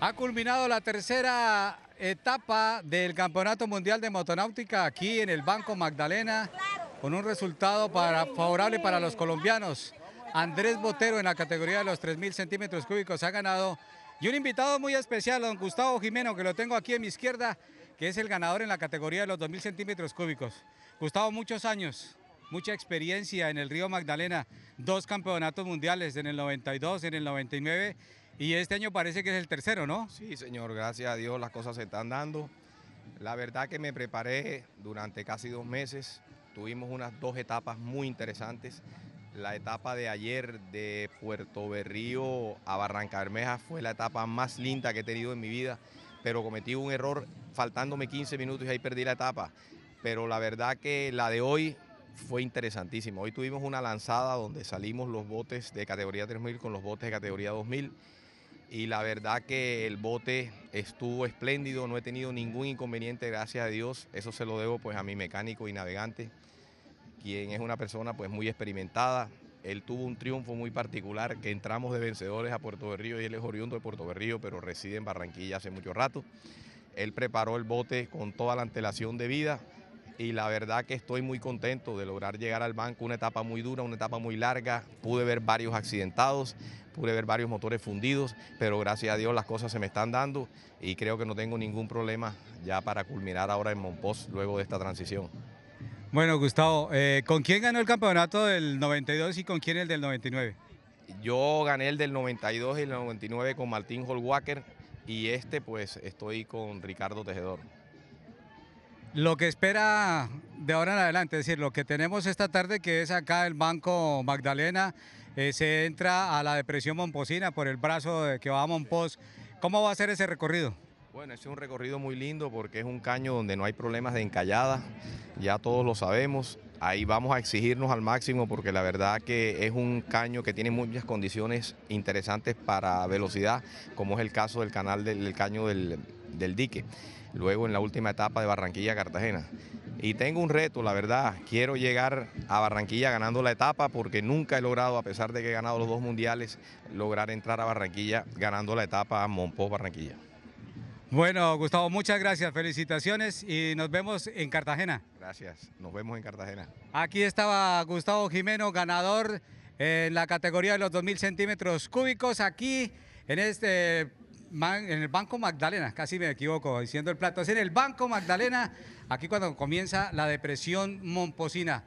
Ha culminado la tercera etapa del Campeonato Mundial de Motonáutica aquí en el Banco Magdalena con un resultado favorable para los colombianos. Andrés Botero en la categoría de los 3.000 centímetros cúbicos ha ganado y un invitado muy especial, don Gustavo Jimeno, que lo tengo aquí a mi izquierda, que es el ganador en la categoría de los 2.000 centímetros cúbicos. Gustavo, muchos años, mucha experiencia en el río Magdalena, dos campeonatos mundiales en el 92, en el 99 y este año parece que es el tercero, ¿no? Sí, señor, gracias a Dios las cosas se están dando. La verdad que me preparé durante casi dos meses. Tuvimos unas dos etapas muy interesantes. La etapa de ayer de Puerto Berrío a Barranca Bermeja fue la etapa más linda que he tenido en mi vida, pero cometí un error faltándome 15 minutos y ahí perdí la etapa. Pero la verdad que la de hoy fue interesantísima. Hoy tuvimos una lanzada donde salimos los botes de categoría 3000 con los botes de categoría 2000 y la verdad que el bote estuvo espléndido, no he tenido ningún inconveniente, gracias a Dios. Eso se lo debo pues a mi mecánico y navegante, quien es una persona pues muy experimentada. Él tuvo un triunfo muy particular, que entramos de vencedores a Puerto Berrío y él es oriundo de Puerto Berrío, pero reside en Barranquilla hace mucho rato. Él preparó el bote con toda la antelación de vida y la verdad que estoy muy contento de lograr llegar al banco, una etapa muy dura, una etapa muy larga, pude ver varios accidentados, pude ver varios motores fundidos, pero gracias a Dios las cosas se me están dando y creo que no tengo ningún problema ya para culminar ahora en Monpós luego de esta transición. Bueno, Gustavo, eh, ¿con quién ganó el campeonato del 92 y con quién el del 99? Yo gané el del 92 y el 99 con Martín Holwacker y este pues estoy con Ricardo Tejedor. Lo que espera de ahora en adelante, es decir, lo que tenemos esta tarde que es acá el Banco Magdalena, eh, se entra a la depresión Momposina por el brazo de que va a Mompos. ¿Cómo va a ser ese recorrido? Bueno, es un recorrido muy lindo porque es un caño donde no hay problemas de encallada, ya todos lo sabemos. Ahí vamos a exigirnos al máximo porque la verdad que es un caño que tiene muchas condiciones interesantes para velocidad, como es el caso del canal del caño del, del dique, luego en la última etapa de Barranquilla Cartagena. Y tengo un reto, la verdad, quiero llegar a Barranquilla ganando la etapa porque nunca he logrado, a pesar de que he ganado los dos mundiales, lograr entrar a Barranquilla ganando la etapa a Monpó Barranquilla. Bueno, Gustavo, muchas gracias, felicitaciones y nos vemos en Cartagena. Gracias, nos vemos en Cartagena. Aquí estaba Gustavo Jimeno, ganador en la categoría de los 2.000 centímetros cúbicos, aquí en este en el Banco Magdalena, casi me equivoco diciendo el plato. Es en el Banco Magdalena, aquí cuando comienza la depresión momposina.